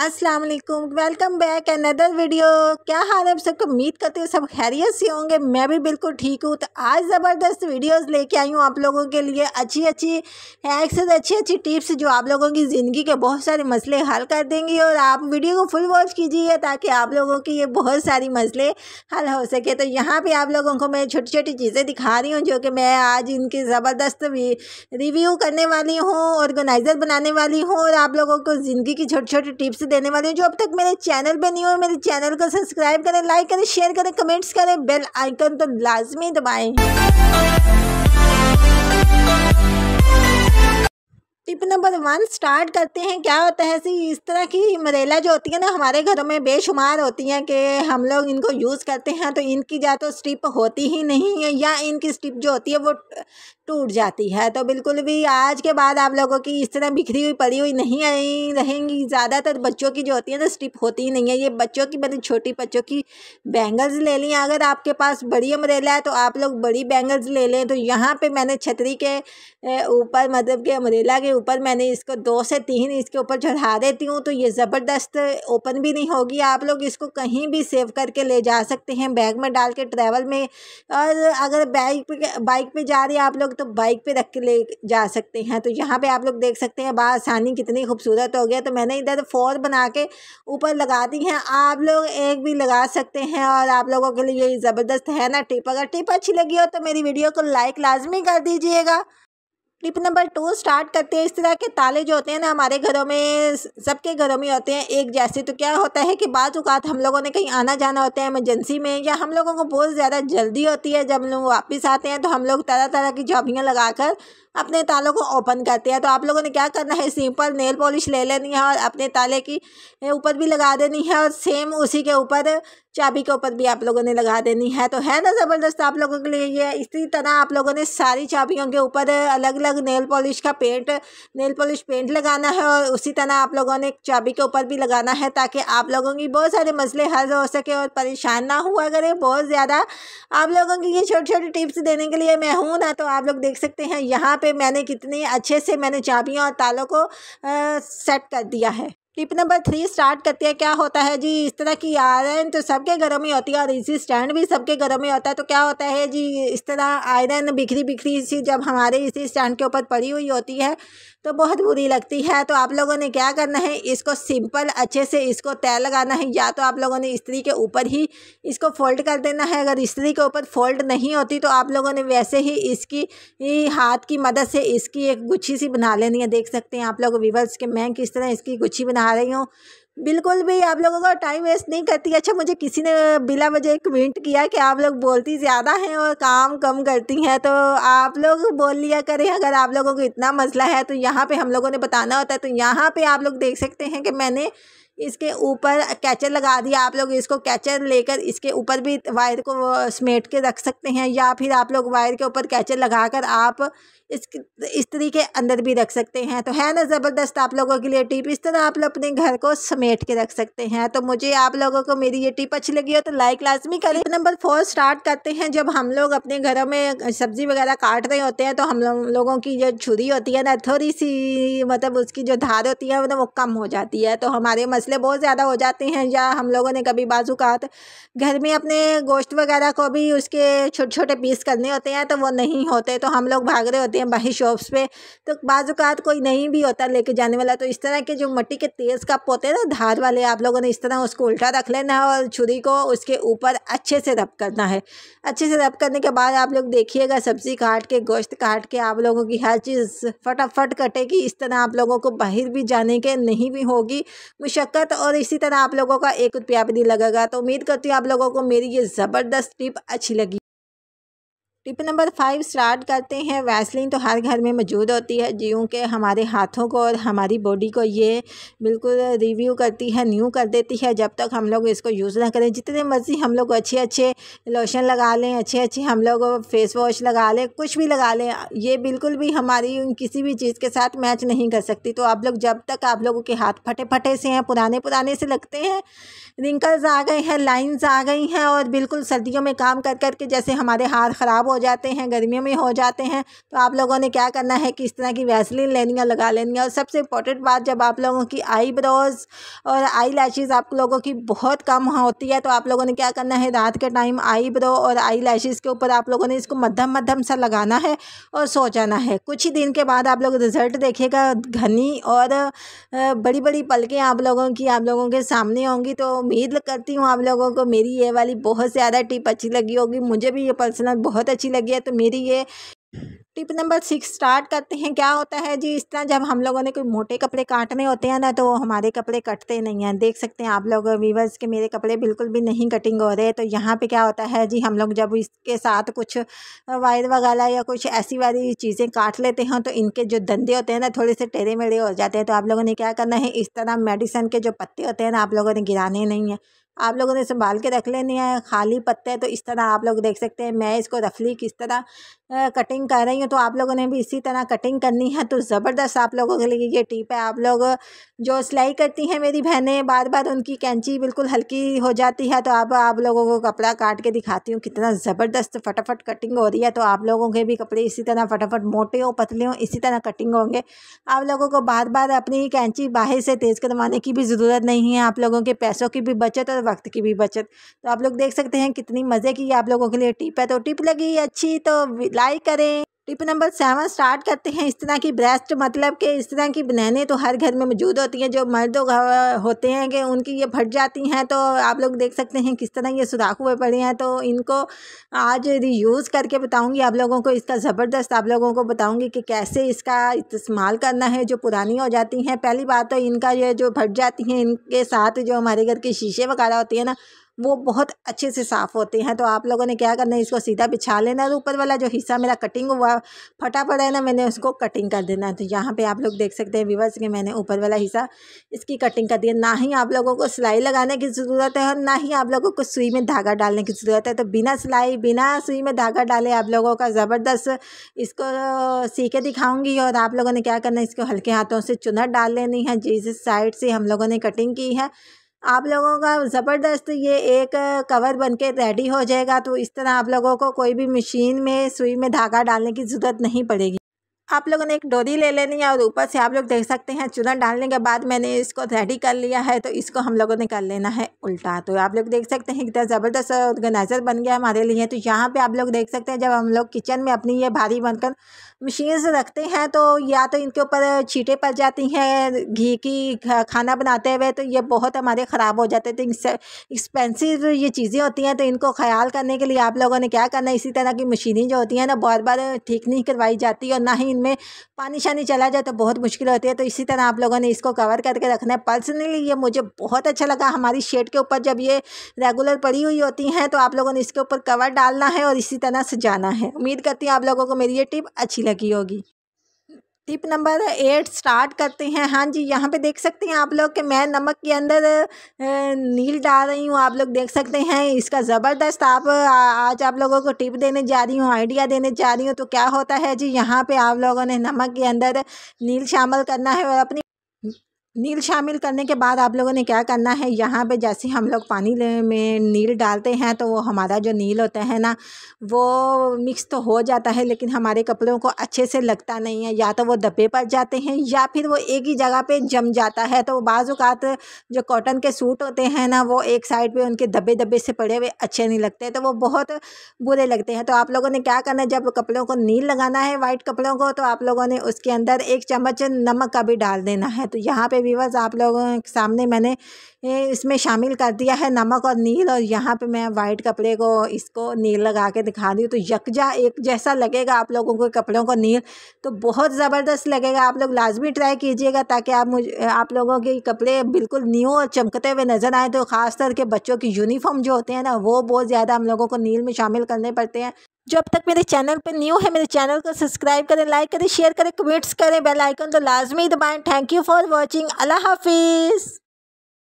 अस्सलाम वालेकुम welcome back another video क्या हाल है आप सबको उम्मीद करते हो सब खैरियत से होंगे मैं भी बिल्कुल ठीक हूँ तो आज ज़बरदस्त वीडियोस लेके आई हूँ आप लोगों के लिए अच्छी अच्छी एक्सरसाइज अच्छी अच्छी टिप्स जो आप लोगों की ज़िंदगी के बहुत सारे मसले हल कर देंगी और आप वीडियो को फुल वॉच कीजिए ताकि आप लोगों के ये बहुत सारी मसले हल हो सके तो यहाँ पर आप लोगों को मैं छोटी छोटी चीज़ें दिखा रही हूँ जो कि मैं आज इनकी ज़बरदस्त रिव्यू करने वाली हूँ ऑर्गेनाइज़र बनाने वाली हूँ और आप लोगों को ज़िंदगी की छोटी छोटी टिप्स देने वाली हूँ जो अब तक मेरे चैनल पर नहीं हुए मेरे चैनल को सब्सक्राइब करें लाइक करें शेयर करें कमेंट्स करें बेल आइकन तो लाजमी दबाएँ टिप नंबर वन स्टार्ट करते हैं क्या होता है सी इस तरह की मरेला जो होती है ना हमारे घरों में बेशुमार होती हैं कि हम लोग इनको यूज़ करते हैं तो इनकी या तो स्टिप होती ही नहीं है या इनकी स्टिप जो होती है वो टूट जाती है तो बिल्कुल भी आज के बाद आप लोगों की इस तरह बिखरी हुई पड़ी हुई नहीं आई रहेंगी ज़्यादातर बच्चों की जो होती है ना स्टिप होती ही नहीं है ये बच्चों की मैंने छोटी बच्चों की बैंगल्स ले ली अगर आपके पास बड़ी अमरेला है तो आप लोग बड़ी बैंगल्स ले लें तो यहाँ पर मैंने छतरी के ऊपर मतलब कि अमरेला के ऊपर मैंने इसको दो से तीन इसके ऊपर चढ़ा देती हूँ तो ये ज़बरदस्त ओपन भी नहीं होगी आप लोग इसको कहीं भी सेव करके ले जा सकते हैं बैग में डाल के ट्रैवल में और अगर बाइक पे बाइक पे जा रहे हैं आप लोग तो बाइक पे रख के ले जा सकते हैं तो यहाँ पे आप लोग देख सकते हैं बासानी कितनी खूबसूरत हो गया तो मैंने इधर फोर बना के ऊपर लगा दी हैं आप लोग एक भी लगा सकते हैं और आप लोगों के लिए ज़बरदस्त है ना टिप अगर टिप अच्छी लगी हो तो मेरी वीडियो को लाइक लाजमी कर दीजिएगा क्लिप नंबर टू स्टार्ट करते हैं इस तरह के ताले जो होते हैं ना हमारे घरों में सबके घरों में होते हैं एक जैसे तो क्या होता है कि बाज़ अवत हम लोगों ने कहीं आना जाना होता है एमरजेंसी में या हम लोगों को बहुत ज़्यादा जल्दी होती है जब लोग वापस आते हैं तो हम लोग तरह तरह की झाबियाँ लगाकर अपने तालों को ओपन करते हैं तो आप लोगों ने क्या करना है सिंपल नेल पॉलिश ले लेनी है और अपने ताले की ऊपर भी लगा देनी है और सेम उसी के ऊपर चाबी के ऊपर भी आप लोगों ने लगा देनी है तो है ना ज़बरदस्त आप लोगों के लिए ये इसी तरह आप लोगों ने सारी चाबियों के ऊपर अलग अलग नेल पॉलिश का पेंट नेल पॉलिश पेंट लगाना है और उसी तरह आप लोगों ने चाबी के ऊपर भी लगाना है ताकि आप लोगों की बहुत सारे मसले हल हो सके और परेशान ना हुआ करें बहुत ज़्यादा आप लोगों की ये छोटी छोटी टिप्स देने के लिए मैं हूँ ना तो आप लोग देख सकते हैं यहाँ पे मैंने कितनी अच्छे से मैंने चाबियों और तालों को सेट कर दिया है टिप नंबर थ्री स्टार्ट करते हैं क्या होता है जी इस तरह की आयरन तो सबके घरों में होती है और इसी स्टैंड भी सबके घरों में होता है तो क्या होता है जी इस तरह आयरन बिखरी बिखरी सी जब हमारे इसी स्टैंड के ऊपर पड़ी हुई होती है तो बहुत बुरी लगती है तो आप लोगों ने क्या करना है इसको सिंपल अच्छे से इसको तय लगाना है या तो आप लोगों ने स्त्री के ऊपर ही इसको फोल्ड कर देना है अगर स्त्री के ऊपर फोल्ड नहीं होती तो आप लोगों ने वैसे ही इसकी ही हाथ की मदद से इसकी एक गुच्छी सी बना लेनी है देख सकते हैं आप लोग विवर्स के मैं किस तरह इसकी गुच्छी बना बना रही हूँ बिल्कुल भी आप लोगों का टाइम वेस्ट नहीं करती अच्छा मुझे किसी ने बिला वजह कमेंट किया कि आप लोग बोलती ज़्यादा हैं और काम कम करती हैं तो आप लोग बोल लिया करें अगर आप लोगों को इतना मसला है तो यहाँ पे हम लोगों ने बताना होता है तो यहाँ पे आप लोग देख सकते हैं कि मैंने इसके ऊपर कैचर लगा दिया आप लोग इसको कैचर लेकर इसके ऊपर भी वायर को समेट के रख सकते हैं या फिर आप लोग वायर के ऊपर कैचर लगाकर आप इस इस के अंदर भी रख सकते हैं तो है ना ज़बरदस्त आप लोगों के लिए टिप इस तरह आप लोग अपने घर को समेट के रख सकते हैं तो मुझे आप लोगों को मेरी ये टिप अच्छी लगी हो तो लाइक लाजमी करें नंबर फोर स्टार्ट करते हैं जब हम लोग अपने घरों में सब्ज़ी वगैरह काट रहे होते हैं तो हम लोगों की जो छुरी होती है ना थोड़ी सी मतलब उसकी जो धार होती है ना वो कम हो जाती है तो हमारे फसलें बहुत ज़्यादा हो जाती हैं या हम लोगों ने कभी बाजू तो घर में अपने गोश्त वगैरह को भी उसके छोटे छोटे पीस करने होते हैं तो वो नहीं होते तो हम लोग भाग रहे होते हैं बाहर शॉप्स पे तो बाजूकात कोई नहीं भी होता लेके जाने वाला तो इस तरह के जो मट्टी के तेज़ कप होते हैं ना धार वाले आप लोगों ने इस तरह उसको उल्टा रख लेना है और छुरी को उसके ऊपर अच्छे से रब करना है अच्छे से रब करने के बाद आप लोग देखिएगा सब्ज़ी काट के गोश्त काट के आप लोगों की हर चीज़ फटाफट कटेगी इस तरह आप लोगों को बाहर भी जाने के नहीं भी होगी मुशक बरकत और इसी तरह आप लोगों का एक रुपया भी नहीं लगेगा तो उम्मीद करती हूँ आप लोगों को मेरी ये ज़बरदस्त टिप अच्छी लगी टिप नंबर फाइव स्टार्ट करते हैं वैसलिन तो हर घर में मौजूद होती है जो के हमारे हाथों को और हमारी बॉडी को ये बिल्कुल रिव्यू करती है न्यू कर देती है जब तक हम लोग इसको यूज़ ना करें जितने मर्ज़ी हम लोग अच्छे अच्छे लोशन लगा लें अच्छे अच्छे हम लोग फेस वॉश लगा लें कुछ भी लगा लें ये बिल्कुल भी हमारी किसी भी चीज़ के साथ मैच नहीं कर सकती तो आप लोग जब तक आप लोगों के हाथ फटे फटे से हैं पुराने पुराने से लगते हैं रिंकल्स आ गए हैं लाइंस आ गई हैं और बिल्कुल सर्दियों में काम कर कर के जैसे हमारे हाथ ख़राब हो जाते हैं गर्मियों में हो जाते हैं तो आप लोगों ने क्या करना है कि इस तरह की वैसलिन लेनी है लगा लेनी है और सबसे इंपॉर्टेंट बात जब आप लोगों की आईब्रोज़ और आई लैशेज़ आप लोगों की बहुत कम होती है तो आप लोगों ने क्या करना है रात के टाइम आईब्रो और आई लैशेज़ के ऊपर आप लोगों ने इसको मध्यम मध्यम सा लगाना है और सो जाना है कुछ ही दिन के बाद आप लोग रिज़ल्ट देखेगा घनी और बड़ी बड़ी पलकें आप लोगों की आप लोगों के सामने होंगी तो उम्मीद करती हूँ आप लोगों को मेरी ये वाली बहुत ज़्यादा टिप अच्छी लगी होगी मुझे भी ये पर्सनल बहुत अच्छी लगी है तो मेरी ये टिप नंबर सिक्स स्टार्ट करते हैं क्या होता है जी इस तरह जब हम लोगों ने कोई मोटे कपड़े काटने होते हैं ना तो हमारे कपड़े कटते नहीं हैं देख सकते हैं आप लोग वीवर्स के मेरे कपड़े बिल्कुल भी नहीं कटिंग हो रहे तो यहाँ पे क्या होता है जी हम लोग जब इसके साथ कुछ वायर वगैरह या कुछ ऐसी वाली चीज़ें काट लेते हैं तो इनके जो दंदे होते हैं ना थोड़े से टेढ़े मेढ़े हो जाते हैं तो आप लोगों ने क्या करना है इस तरह मेडिसन के जो पत्ते होते हैं ना आप लोगों ने गिराने नहीं है आप लोगों ने संभाल के रख लेनी है खाली पत्ते तो इस तरह आप लोग देख सकते हैं मैं इसको रफली किस तरह कटिंग कर रही हूँ तो आप लोगों ने भी इसी तरह कटिंग करनी है तो ज़बरदस्त आप लोगों के लिए ये टिप है आप लोग जो सिलाई करती हैं मेरी बहनें बार बार उनकी कैंची बिल्कुल हल्की हो जाती है तो अब आप लोगों को कपड़ा काट के दिखाती हूँ कितना ज़बरदस्त फटाफट कटिंग हो रही है तो आप लोगों के भी कपड़े इसी तरह फटाफट मोटे हो पतले हों इसी तरह कटिंग होंगे आप लोगों को बार बार अपनी कैंची बाहर से तेज़ करवाने की भी ज़रूरत नहीं है आप लोगों के पैसों की भी बचत और और वक्त की भी बचत तो आप लोग देख सकते हैं कितनी मज़े की आप लोगों के लिए टिप है तो टिप लगी अच्छी तो लाइक करें टिप तो नंबर सेवन स्टार्ट करते हैं इस तरह की ब्रेस्ट मतलब कि इस तरह की बनैने तो हर घर में मौजूद होती हैं जो मर्द होते हैं कि उनकी ये फट जाती हैं तो आप लोग देख सकते हैं किस तरह ये सुराख हुए पड़े हैं तो इनको आज यूज़ करके बताऊंगी आप लोगों को इसका ज़बरदस्त आप लोगों को बताऊंगी कि कैसे इसका इस्तेमाल करना है जो पुरानी हो जाती हैं पहली बात तो इनका ये जो फट जाती हैं इनके साथ जो हमारे घर के शीशे वगैरह होती हैं ना वो बहुत अच्छे से साफ़ होते हैं तो आप लोगों ने क्या करना है इसको सीधा बिछा लेना और ऊपर वाला जो हिस्सा मेरा कटिंग हुआ फटा पड़ा है ना मैंने उसको कटिंग कर देना है तो यहाँ पे आप लोग देख सकते हैं विवर्स के मैंने ऊपर वाला हिस्सा इसकी कटिंग कर दिया ना ही आप लोगों को सिलाई लगाने की ज़रूरत है और ना ही आप लोगों को सुई में धागा डालने की ज़रूरत है तो बिना सिलाई बिना सुई में धागा डाले आप लोगों का ज़बरदस्त इसको सीखे दिखाऊँगी और आप लोगों ने क्या करना है इसको हल्के हाथों से चुनर डाल लेनी है जिस साइड से हम लोगों ने कटिंग की है आप लोगों का ज़बरदस्त ये एक कवर बन के रेडी हो जाएगा तो इस तरह आप लोगों को कोई भी मशीन में सुई में धागा डालने की ज़रूरत नहीं पड़ेगी आप लोगों ने एक डोरी ले लेनी है और ऊपर से आप लोग देख सकते हैं चूरन डालने के बाद मैंने इसको रेडी कर लिया है तो इसको हम लोगों ने कर लेना है उल्टा तो आप लोग देख सकते हैं कितना ज़बरदस्त ऑर्गेनाइज़र बन गया हमारे लिए तो यहाँ पर आप लोग देख सकते हैं जब हम लोग किचन में अपनी ये भारी बनकर से रखते हैं तो या तो इनके ऊपर छीटे पड़ जाती हैं घी की खाना बनाते हुए तो ये बहुत हमारे ख़राब हो जाते थे तो एक्सपेंसिव ये चीज़ें होती हैं तो इनको ख्याल करने के लिए आप लोगों ने क्या करना है इसी तरह की मशीनें जो होती हैं ना बहुत बार ठीक नहीं करवाई जाती और ना ही इन में पानी शानी चला जाए तो बहुत मुश्किल होती है तो इसी तरह आप लोगों ने इसको कवर करके रखना है पर्सनली ये मुझे बहुत अच्छा लगा हमारी शेड के ऊपर जब ये रेगुलर पड़ी हुई होती हैं तो आप लोगों ने इसके ऊपर कवर डालना है और इसी तरह सजाना है उम्मीद करती हूँ आप लोगों को मेरी ये टिप अच्छी लगी होगी टिप नंबर एट स्टार्ट करते हैं हाँ जी यहाँ पे देख सकते हैं आप लोग कि मैं नमक के अंदर नील डाल रही हूँ आप लोग देख सकते हैं इसका ज़बरदस्त आप आज आप लोगों को टिप देने जा रही हूँ आइडिया देने जा रही हूँ तो क्या होता है जी यहाँ पे आप लोगों ने नमक के अंदर नील शामिल करना है और अपनी नील शामिल करने के बाद आप लोगों ने क्या करना है यहाँ पे जैसे हम लोग पानी में नील डालते हैं तो वो हमारा जो नील होता है ना वो मिक्स तो हो जाता है लेकिन हमारे कपड़ों को अच्छे से लगता नहीं है या तो वो दबे पड़ जाते हैं या फिर वो एक ही जगह पे जम जाता है तो बाज़ात जो कॉटन के सूट होते हैं ना वो एक साइड पर उनके दबे धब्बे से पड़े हुए अच्छे नहीं लगते तो वो बहुत बुरे लगते हैं तो आप लोगों ने क्या करना है जब कपड़ों को नील लगाना है वाइट कपड़ों को तो आप लोगों ने उसके अंदर एक चम्मच नमक का भी डाल देना है तो यहाँ पर व्यूवर्स आप लोगों के सामने मैंने इसमें शामिल कर दिया है नमक और नील और यहाँ पे मैं वाइट कपड़े को इसको नील लगा के दिखा दी तो यकजा एक जैसा लगेगा आप लोगों को कपड़ों को नील तो बहुत ज़बरदस्त लगेगा आप लोग लाजमी ट्राई कीजिएगा ताकि आप मुझ आप लोगों के कपड़े बिल्कुल न्यू और चमकते हुए नज़र आए तो ख़ास करके बच्चों की यूनिफॉर्म जो होते हैं ना वो बहुत ज़्यादा हम लोगों को नील में शामिल करने पड़ते हैं जो अब तक मेरे चैनल पर न्यू है मेरे चैनल को सब्सक्राइब करें लाइक करें शेयर करें कमेंट्स करें बेल आइकन तो लाजमी दबाएं थैंक यू फॉर वॉचिंग अल्लाह हाफिज़